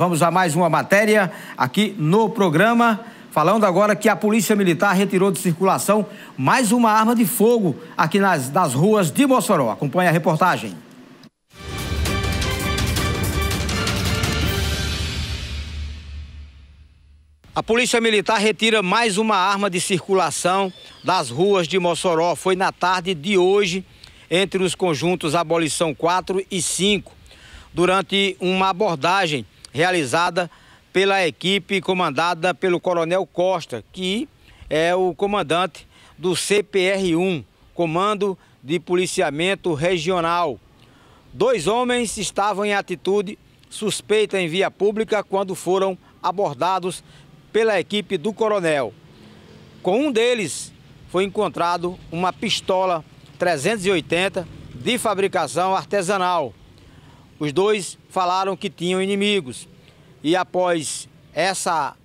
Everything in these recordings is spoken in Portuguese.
Vamos a mais uma matéria aqui no programa, falando agora que a Polícia Militar retirou de circulação mais uma arma de fogo aqui nas das ruas de Mossoró. Acompanhe a reportagem. A Polícia Militar retira mais uma arma de circulação das ruas de Mossoró. Foi na tarde de hoje, entre os conjuntos Abolição 4 e 5, durante uma abordagem realizada pela equipe comandada pelo Coronel Costa, que é o comandante do CPR-1, Comando de Policiamento Regional. Dois homens estavam em atitude suspeita em via pública quando foram abordados pela equipe do coronel. Com um deles foi encontrado uma pistola 380 de fabricação artesanal os dois falaram que tinham inimigos. E após essa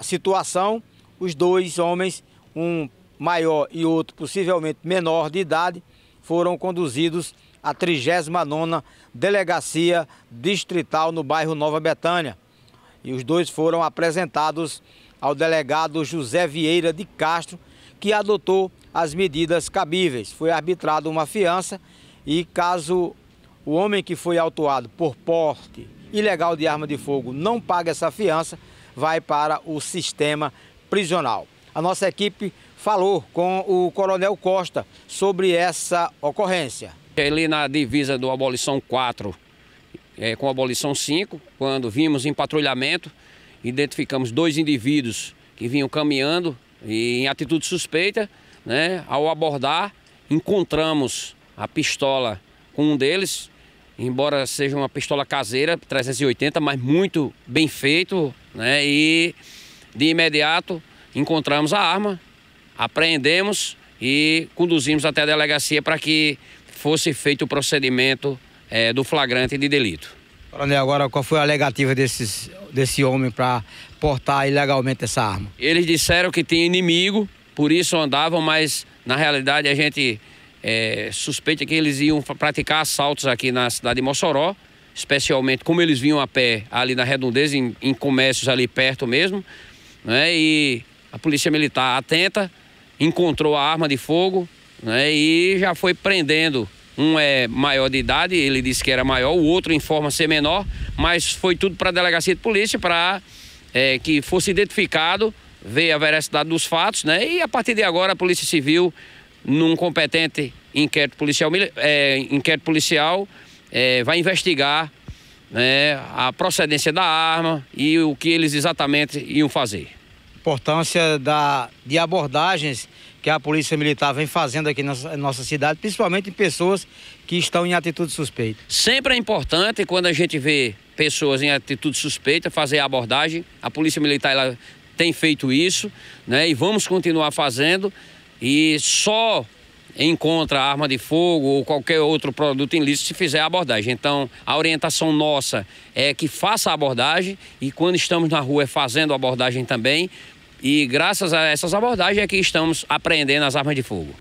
situação, os dois homens, um maior e outro possivelmente menor de idade, foram conduzidos à 39ª Delegacia Distrital no bairro Nova Betânia. E os dois foram apresentados ao delegado José Vieira de Castro, que adotou as medidas cabíveis. Foi arbitrada uma fiança e caso o homem que foi autuado por porte ilegal de arma de fogo não paga essa fiança, vai para o sistema prisional. A nossa equipe falou com o Coronel Costa sobre essa ocorrência. É, ali na divisa do Abolição 4 é, com Abolição 5, quando vimos em patrulhamento, identificamos dois indivíduos que vinham caminhando e, em atitude suspeita. Né, ao abordar, encontramos a pistola com um deles, embora seja uma pistola caseira, 380, mas muito bem feito, né? E de imediato encontramos a arma, apreendemos e conduzimos até a delegacia para que fosse feito o procedimento é, do flagrante de delito. Coronel, agora qual foi a alegativa desses, desse homem para portar ilegalmente essa arma? Eles disseram que tinha inimigo, por isso andavam, mas na realidade a gente é, suspeita que eles iam praticar assaltos aqui na cidade de Mossoró, especialmente como eles vinham a pé ali na redondeza, em, em comércios ali perto mesmo. Né? E a polícia militar atenta, encontrou a arma de fogo né? e já foi prendendo. Um é maior de idade, ele disse que era maior, o outro informa ser menor, mas foi tudo para a delegacia de polícia para é, que fosse identificado, ver a veracidade dos fatos, né? E a partir de agora a Polícia Civil num competente inquérito policial, é, inquérito policial é, vai investigar né, a procedência da arma e o que eles exatamente iam fazer. Importância da, de abordagens que a Polícia Militar vem fazendo aqui na nossa cidade, principalmente em pessoas que estão em atitude suspeita. Sempre é importante quando a gente vê pessoas em atitude suspeita fazer a abordagem. A Polícia Militar ela tem feito isso né, e vamos continuar fazendo e só encontra arma de fogo ou qualquer outro produto ilícito se fizer a abordagem. Então, a orientação nossa é que faça a abordagem e quando estamos na rua é fazendo a abordagem também. E graças a essas abordagens é que estamos apreendendo as armas de fogo.